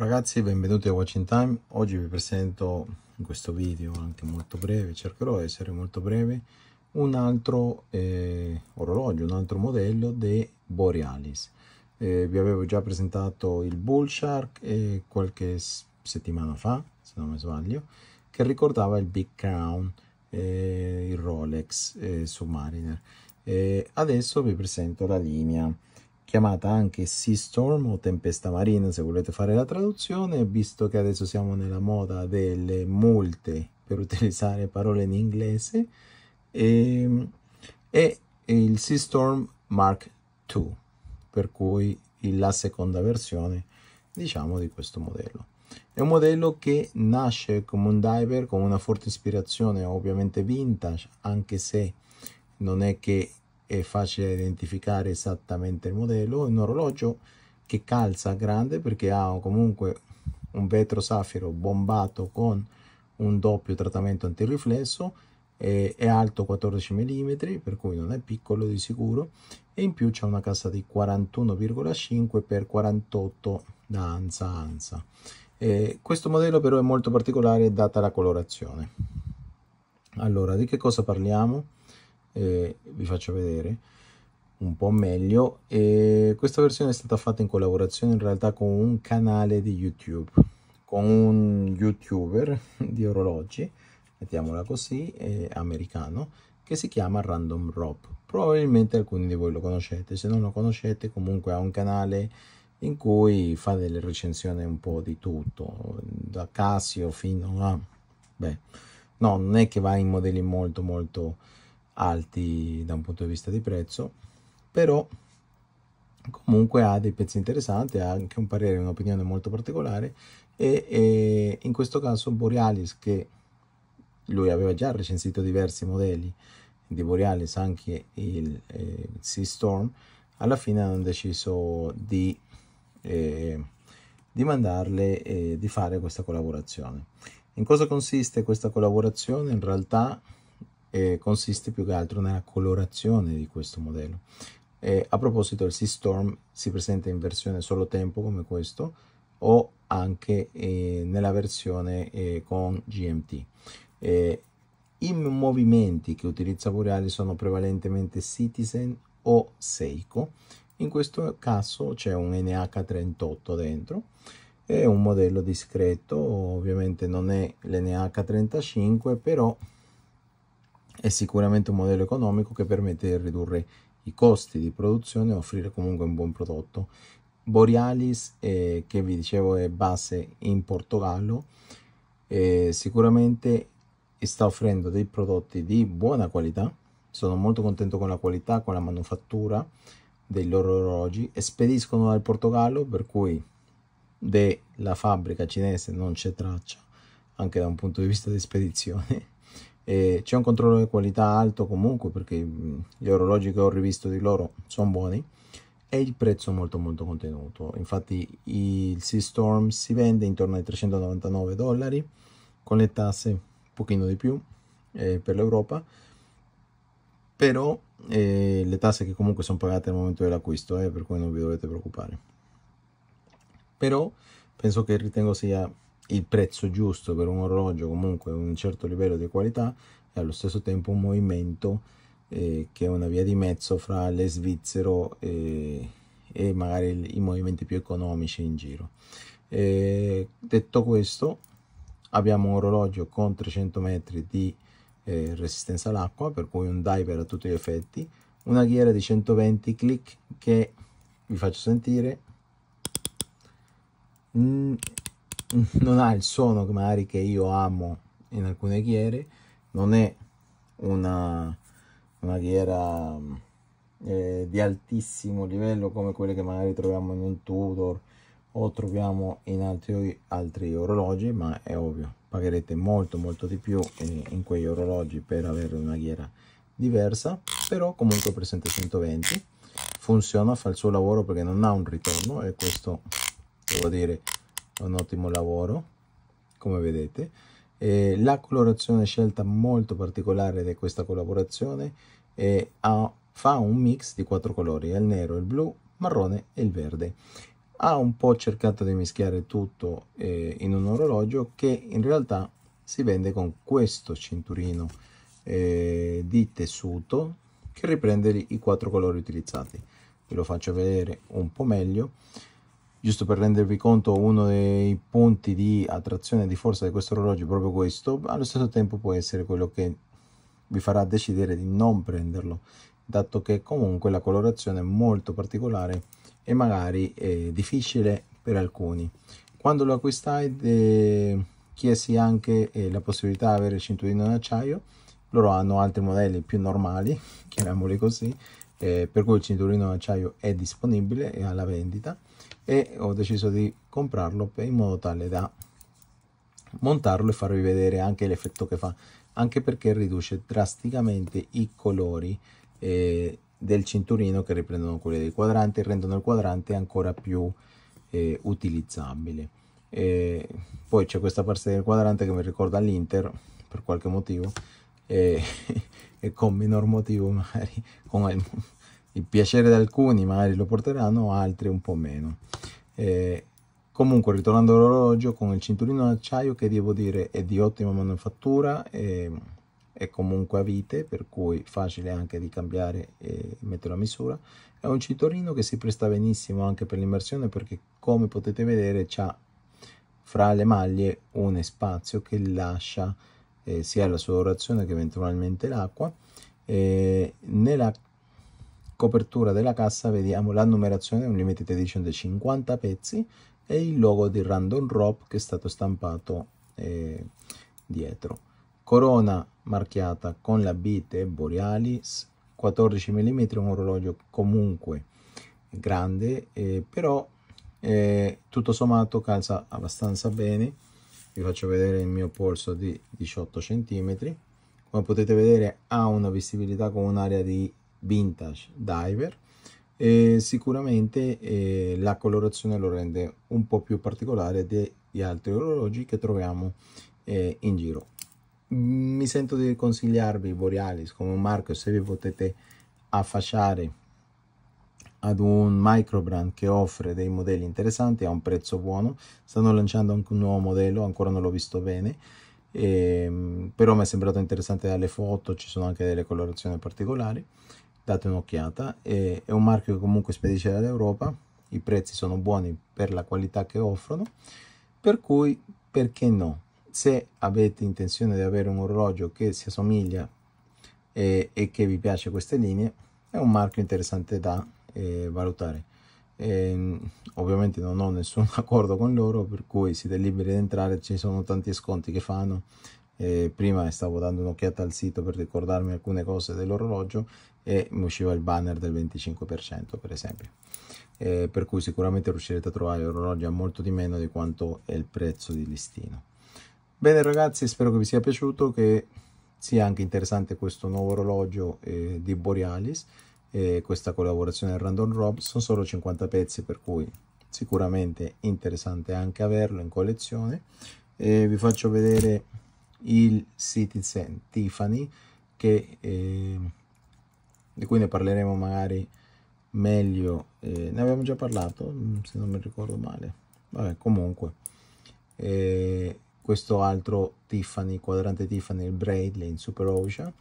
ragazzi benvenuti a Watching Time oggi vi presento in questo video anche molto breve cercherò di essere molto breve un altro eh, orologio un altro modello di Borealis eh, vi avevo già presentato il Bull Shark eh, qualche settimana fa se non mi sbaglio che ricordava il Big Crown eh, il Rolex eh, Submariner eh, adesso vi presento la linea chiamata anche Sea Storm o Tempesta Marina se volete fare la traduzione, visto che adesso siamo nella moda delle multe per utilizzare parole in inglese, e, ehm, e il Sea Storm Mark II, per cui la seconda versione diciamo di questo modello. È un modello che nasce come un diver con una forte ispirazione ovviamente vintage, anche se non è che è facile identificare esattamente il modello, un orologio che calza grande perché ha comunque un vetro safiro bombato con un doppio trattamento antiriflesso, è, è alto 14 mm per cui non è piccolo di sicuro e in più c'è una cassa di 41,5 x 48 da anza a anza. questo modello però è molto particolare data la colorazione. Allora, di che cosa parliamo? e vi faccio vedere un po' meglio e questa versione è stata fatta in collaborazione in realtà con un canale di YouTube con un youtuber di orologi mettiamola così americano che si chiama Random Rob probabilmente alcuni di voi lo conoscete se non lo conoscete comunque ha un canale in cui fa delle recensioni un po' di tutto da Casio fino a beh no non è che va in modelli molto molto alti da un punto di vista di prezzo, però comunque ha dei pezzi interessanti, ha anche un parere, un'opinione molto particolare e, e, in questo caso Borealis che lui aveva già recensito diversi modelli di Borealis, anche il eh, Sea Storm, alla fine hanno deciso di, eh, di mandarle e eh, di fare questa collaborazione. In cosa consiste questa collaborazione? In realtà eh, consiste più che altro nella colorazione di questo modello. Eh, a proposito, il Seastorm si presenta in versione solo tempo come questo o anche eh, nella versione eh, con GMT. I movimenti che utilizza Boreali sono prevalentemente Citizen o Seiko. In questo caso c'è un NH38 dentro è un modello discreto ovviamente non è l'NH35 però è sicuramente un modello economico che permette di ridurre i costi di produzione e offrire comunque un buon prodotto. Borealis, eh, che vi dicevo è base in Portogallo, eh, sicuramente sta offrendo dei prodotti di buona qualità. Sono molto contento con la qualità, con la manufattura dei loro orologi. E spediscono dal Portogallo, per cui della fabbrica cinese non c'è traccia, anche da un punto di vista di spedizione e c'è un controllo di qualità alto comunque perché gli orologi che ho rivisto di loro sono buoni e il prezzo molto molto contenuto infatti il Sea Storm si vende intorno ai 399 dollari con le tasse un pochino di più eh, per l'Europa però eh, le tasse che comunque sono pagate al momento dell'acquisto eh, per cui non vi dovete preoccupare però penso che ritengo sia il prezzo giusto per un orologio comunque un certo livello di qualità e allo stesso tempo un movimento eh, che è una via di mezzo fra le svizzero e, e magari il, i movimenti più economici in giro e, detto questo abbiamo un orologio con 300 metri di eh, resistenza all'acqua per cui un diver a tutti gli effetti una ghiera di 120 click che vi faccio sentire mm, non ha il suono che magari che io amo in alcune ghiere, non è una, una ghiera eh, di altissimo livello come quelle che magari troviamo in un Tudor o troviamo in altri, altri orologi, ma è ovvio, pagherete molto molto di più in, in quegli orologi per avere una ghiera diversa, però comunque presente 120, funziona, fa il suo lavoro perché non ha un ritorno e questo devo dire un ottimo lavoro come vedete eh, la colorazione scelta molto particolare di questa collaborazione eh, ha, fa un mix di quattro colori il nero, il blu, marrone e il verde ha un po' cercato di mischiare tutto eh, in un orologio che in realtà si vende con questo cinturino eh, di tessuto che riprende i quattro colori utilizzati ve lo faccio vedere un po' meglio giusto per rendervi conto uno dei punti di attrazione e di forza di questo orologio è proprio questo allo stesso tempo può essere quello che vi farà decidere di non prenderlo dato che comunque la colorazione è molto particolare e magari difficile per alcuni quando lo acquistai eh, chiesi anche eh, la possibilità di avere il cinturino in acciaio loro hanno altri modelli più normali chiamiamoli così eh, per cui il cinturino acciaio è disponibile e alla vendita e ho deciso di comprarlo in modo tale da montarlo e farvi vedere anche l'effetto che fa anche perché riduce drasticamente i colori eh, del cinturino che riprendono quelli dei quadranti e rendono il quadrante ancora più eh, utilizzabile e poi c'è questa parte del quadrante che mi ricorda l'Inter per qualche motivo e e con minor motivo magari con il, il piacere di alcuni magari lo porteranno, altri un po' meno. Eh, comunque ritornando all'orologio con il cinturino d'acciaio che devo dire è di ottima manufattura, eh, è comunque a vite per cui facile anche di cambiare e mettere la misura. È un cinturino che si presta benissimo anche per l'immersione perché come potete vedere c'ha fra le maglie un spazio che lascia eh, sia la sudorazione che eventualmente l'acqua. Eh, nella copertura della cassa vediamo la numerazione Unlimited Edition di 50 pezzi e il logo di Random Rob che è stato stampato eh, dietro. Corona marchiata con la bite Borealis 14 mm, un orologio comunque grande, eh, però eh, tutto sommato calza abbastanza bene vi faccio vedere il mio polso di 18 cm come potete vedere ha una visibilità con un'area di vintage diver e sicuramente eh, la colorazione lo rende un po' più particolare degli altri orologi che troviamo eh, in giro mi sento di consigliarvi Borealis come un marchio se vi potete affacciare ad un microbrand che offre dei modelli interessanti a un prezzo buono. Stanno lanciando anche un nuovo modello, ancora non l'ho visto bene, e, ehm, però mi è sembrato interessante dalle foto, ci sono anche delle colorazioni particolari. Date un'occhiata, è un marchio che comunque spedisce dall'Europa, i prezzi sono buoni per la qualità che offrono, per cui perché no? Se avete intenzione di avere un orologio che si assomiglia e, e che vi piace queste linee, è un marchio interessante da eh, valutare. E, ovviamente non ho nessun accordo con loro, per cui siete liberi di entrare, ci sono tanti sconti che fanno. E prima stavo dando un'occhiata al sito per ricordarmi alcune cose dell'orologio e mi usciva il banner del 25% per esempio. E per cui sicuramente riuscirete a trovare l'orologio a molto di meno di quanto è il prezzo di listino. Bene ragazzi, spero che vi sia piaciuto, che sia anche interessante questo nuovo orologio eh, di Borealis eh, questa collaborazione del Random Rob, sono solo 50 pezzi per cui sicuramente interessante anche averlo in collezione. Eh, vi faccio vedere il Citizen Tiffany che, eh, di cui ne parleremo magari meglio, eh, ne abbiamo già parlato mm, se non mi ricordo male, vabbè comunque eh, questo altro Tiffany, quadrante Tiffany, il Braidley in Super Ocean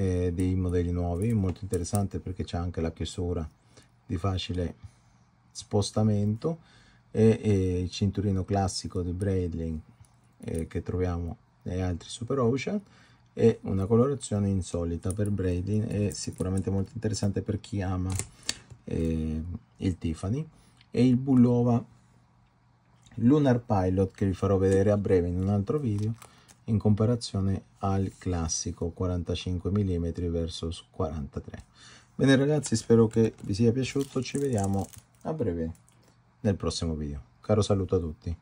eh, dei modelli nuovi molto interessante perché c'è anche la chiusura di facile spostamento e, e il cinturino classico di Breitling eh, che troviamo negli altri Super Ocean e una colorazione insolita per Breitling e sicuramente molto interessante per chi ama eh, il Tiffany e il Bullova Lunar Pilot che vi farò vedere a breve in un altro video in comparazione al classico 45 mm versus 43 bene ragazzi spero che vi sia piaciuto ci vediamo a breve nel prossimo video caro saluto a tutti